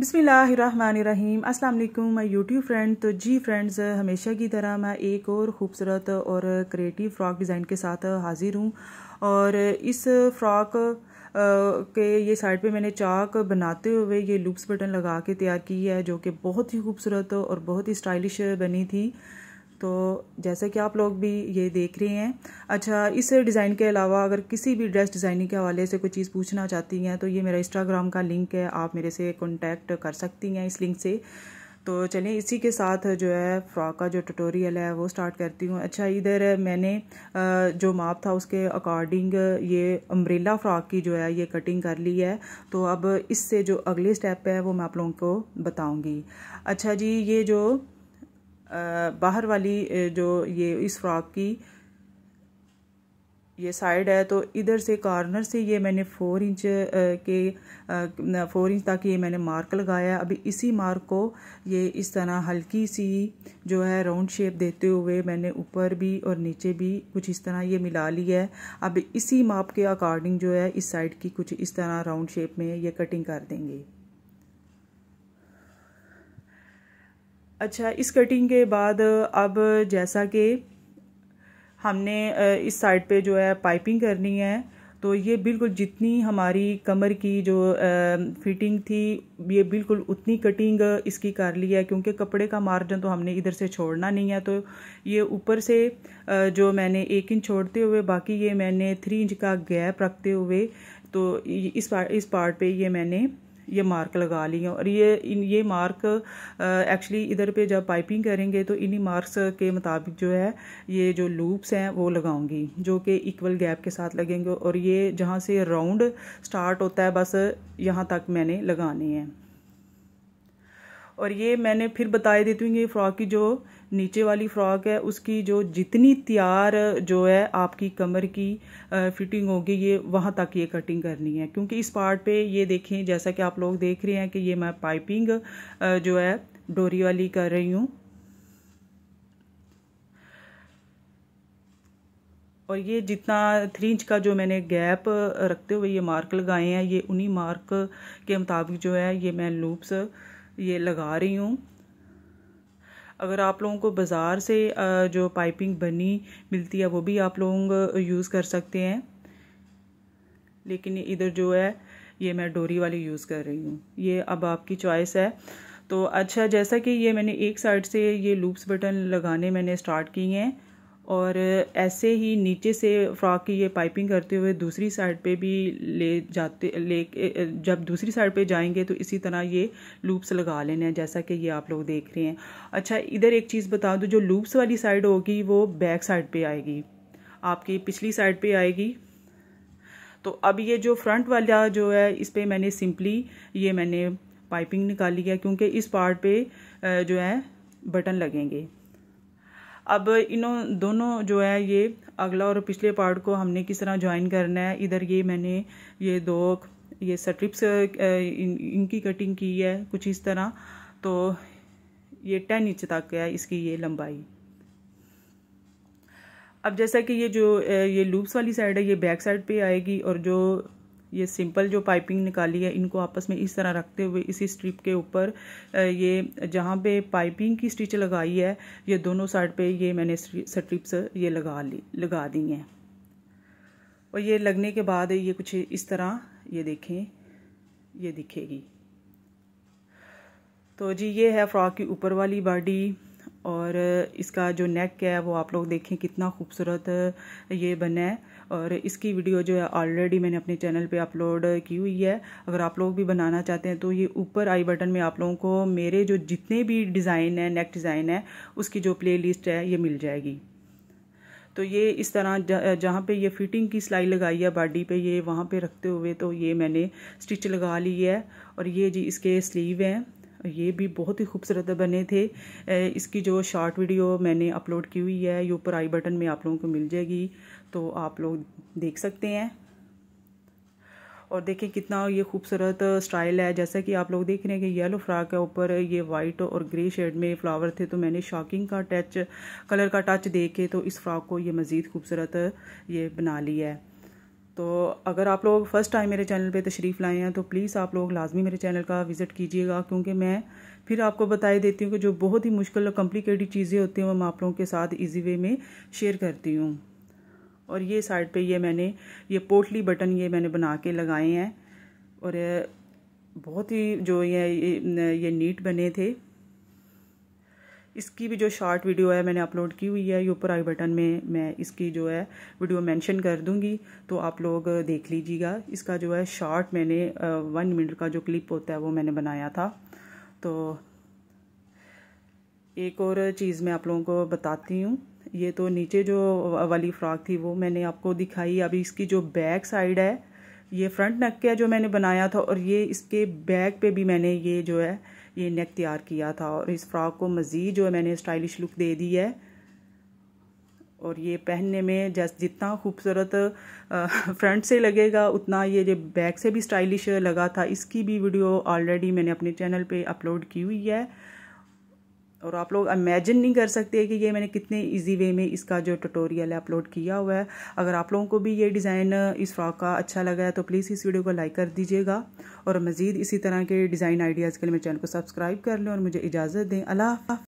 बिसमीम् अस्सलाम वालेकुम YouTube friend तो जी फ्रेंड्स हमेशा की तरह मैं एक और ख़ूबसूरत और क्रिएटिव फ्रॉक डिज़ाइन के साथ हाज़िर हूँ और इस फ्रॉक के ये साइड पे मैंने चाक बनाते हुए ये लूप्स बटन लगा के तैयार की है जो कि बहुत ही खूबसूरत और बहुत ही स्टाइलिश बनी थी तो जैसे कि आप लोग भी ये देख रहे हैं अच्छा इस डिज़ाइन के अलावा अगर किसी भी ड्रेस डिज़ाइनिंग के हवाले से कोई चीज़ पूछना चाहती हैं तो ये मेरा इंस्टाग्राम का लिंक है आप मेरे से कॉन्टैक्ट कर सकती हैं इस लिंक से तो चलें इसी के साथ जो है फ्रॉक का जो ट्यूटोरियल है वो स्टार्ट करती हूँ अच्छा इधर मैंने जो माप था उसके अकॉर्डिंग ये अम्ब्रेला फ्रॉक की जो है ये कटिंग कर ली है तो अब इससे जो अगले स्टेप है वो मैं आप लोगों को बताऊँगी अच्छा जी ये जो बाहर वाली जो ये इस फ्रॉक की ये साइड है तो इधर से कॉर्नर से ये मैंने फोर इंच के फोर इंच तक ये मैंने मार्क लगाया अभी इसी मार्क को ये इस तरह हल्की सी जो है राउंड शेप देते हुए मैंने ऊपर भी और नीचे भी कुछ इस तरह ये मिला लिया है अब इसी माप के अकॉर्डिंग जो है इस साइड की कुछ इस तरह राउंड शेप में ये कटिंग कर देंगे अच्छा इस कटिंग के बाद अब जैसा कि हमने इस साइड पे जो है पाइपिंग करनी है तो ये बिल्कुल जितनी हमारी कमर की जो फिटिंग थी ये बिल्कुल उतनी कटिंग इसकी कर ली है क्योंकि कपड़े का मार्जिन तो हमने इधर से छोड़ना नहीं है तो ये ऊपर से जो मैंने एक इंच छोड़ते हुए बाकी ये मैंने थ्री इंच का गैप रखते हुए तो इस पार्ट इस पार्ट पे ये मैंने ये मार्क लगा लिए और ये इन ये मार्क एक्चुअली इधर पे जब पाइपिंग करेंगे तो इन्हीं मार्क्स के मुताबिक जो है ये जो लूप्स हैं वो लगाऊंगी जो कि इक्वल गैप के साथ लगेंगे और ये जहाँ से राउंड स्टार्ट होता है बस यहाँ तक मैंने लगाने हैं और ये मैंने फिर बता देती हूँ ये फ्रॉक की जो नीचे वाली फ़्रॉक है उसकी जो जितनी तैयार जो है आपकी कमर की फिटिंग होगी ये वहाँ तक ये कटिंग करनी है क्योंकि इस पार्ट पे ये देखें जैसा कि आप लोग देख रहे हैं कि ये मैं पाइपिंग जो है डोरी वाली कर रही हूँ और ये जितना थ्री इंच का जो मैंने गैप रखते हुए ये मार्क लगाए हैं ये उन्हीं मार्क के मुताबिक जो है ये मैं लूप्स ये लगा रही हूँ अगर आप लोगों को बाज़ार से जो पाइपिंग बनी मिलती है वो भी आप लोग यूज़ कर सकते हैं लेकिन इधर जो है ये मैं डोरी वाली यूज़ कर रही हूँ ये अब आपकी चॉइस है तो अच्छा जैसा कि ये मैंने एक साइड से ये लूप्स बटन लगाने मैंने स्टार्ट किए हैं और ऐसे ही नीचे से फ्रॉक की ये पाइपिंग करते हुए दूसरी साइड पे भी ले जाते ले जब दूसरी साइड पे जाएंगे तो इसी तरह ये लूप्स लगा लेने हैं जैसा कि ये आप लोग देख रहे हैं अच्छा इधर एक चीज़ बता दूँ जो लूप्स वाली साइड होगी वो बैक साइड पे आएगी आपकी पिछली साइड पे आएगी तो अब ये जो फ्रंट वाला जो है इस पर मैंने सिंपली ये मैंने पाइपिंग निकाली है क्योंकि इस पार्ट पे जो है बटन लगेंगे अब इन्हों दोनों जो है ये अगला और पिछले पार्ट को हमने किस तरह ज्वाइन करना है इधर ये मैंने ये दो ये स्ट्रिप्स इन, इनकी कटिंग की है कुछ इस तरह तो ये टेन इंच तक है इसकी ये लंबाई अब जैसा कि ये जो ये लूप्स वाली साइड है ये बैक साइड पे आएगी और जो ये सिंपल जो पाइपिंग निकाली है इनको आपस में इस तरह रखते हुए इसी स्ट्रिप के ऊपर ये जहाँ पे पाइपिंग की स्टिच लगाई है ये दोनों साइड पे ये मैंने स्ट्रिप्स ये लगा ली लगा दी हैं और ये लगने के बाद ये कुछ इस तरह ये देखें ये दिखेगी तो जी ये है फ्रॉक की ऊपर वाली बॉडी और इसका जो नेक है वो आप लोग देखें कितना खूबसूरत ये बना है और इसकी वीडियो जो है ऑलरेडी मैंने अपने चैनल पे अपलोड की हुई है अगर आप लोग भी बनाना चाहते हैं तो ये ऊपर आई बटन में आप लोगों को मेरे जो जितने भी डिज़ाइन है नेक डिज़ाइन है उसकी जो प्ले है ये मिल जाएगी तो ये इस तरह जहाँ पे ये फिटिंग की सिलाई लगाई है बॉडी पे ये वहाँ पे रखते हुए तो ये मैंने स्टिच लगा ली है और ये जी इसके स्लीव हैं ये भी बहुत ही खूबसूरत बने थे इसकी जो शॉर्ट वीडियो मैंने अपलोड की हुई है ये ऊपर आई बटन में आप लोगों को मिल जाएगी तो आप लोग देख सकते हैं और देखें कितना ये खूबसूरत स्टाइल है जैसा कि आप लोग देख रहे हैं कि येलो फ्राक है ऊपर ये वाइट और ग्रे शेड में फ्लावर थे तो मैंने शॉकिंग का टच कलर का टच देके के तो इस फ्राक को ये मज़ीद खूबसूरत ये बना लिया है तो अगर आप लोग फ़र्स्ट टाइम मेरे चैनल पे तशरीफ़ लाए हैं तो प्लीज़ आप लोग लाजमी मेरे चैनल का विज़िट कीजिएगा क्योंकि मैं फिर आपको बताई देती हूँ कि जो बहुत ही मुश्किल और कम्प्लिकेटेड चीज़ें होती हैं वो मैं आप लोगों के साथ ईजी वे में शेयर करती हूँ और ये साइड पर ये मैंने ये पोटली बटन ये मैंने बना के लगाए हैं और बहुत ही जो ये ये, ये नीट बने थे इसकी भी जो शॉर्ट वीडियो है मैंने अपलोड की हुई है ये ऊपर आई बटन में मैं इसकी जो है वीडियो मेंशन कर दूंगी तो आप लोग देख लीजिएगा इसका जो है शॉर्ट मैंने वन मिनट का जो क्लिप होता है वो मैंने बनाया था तो एक और चीज़ मैं आप लोगों को बताती हूँ ये तो नीचे जो वाली फ्रॉक थी वो मैंने आपको दिखाई अभी इसकी जो बैक साइड है ये फ्रंट नक का जो मैंने बनाया था और ये इसके बैक पे भी मैंने ये जो है ये नेक तैयार किया था और इस फ्रॉक को मज़ीद जो है मैंने स्टाइलिश लुक दे दी है और ये पहनने में जैस जितना खूबसूरत फ्रंट से लगेगा उतना ये जो बैक से भी स्टाइलिश लगा था इसकी भी वीडियो ऑलरेडी मैंने अपने चैनल पे अपलोड की हुई है और आप लोग इमेजिन नहीं कर सकते कि ये मैंने कितने इजी वे में इसका जो ट्यूटोरियल है अपलोड किया हुआ है अगर आप लोगों को भी ये डिज़ाइन इस फ्रॉक का अच्छा लगा है तो प्लीज़ इस वीडियो को लाइक कर दीजिएगा और मज़ीद इसी तरह के डिज़ाइन आइडियाज़ के लिए मेरे चैनल को सब्सक्राइब कर लें और मुझे इजाज़त दें अल्लाह